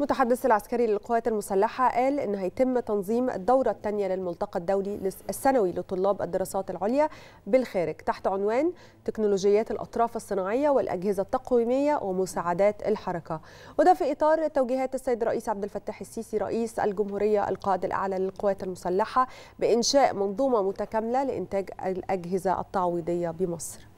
المتحدث العسكري للقوات المسلحة قال أن هيتم تنظيم الدورة الثانية للملتقى الدولي السنوي لطلاب الدراسات العليا بالخارج تحت عنوان تكنولوجيات الأطراف الصناعية والأجهزة التقويمية ومساعدات الحركة وده في إطار توجيهات السيد الرئيس عبد الفتاح السيسي رئيس الجمهورية القائد الأعلى للقوات المسلحة بإنشاء منظومة متكاملة لإنتاج الأجهزة التعويضية بمصر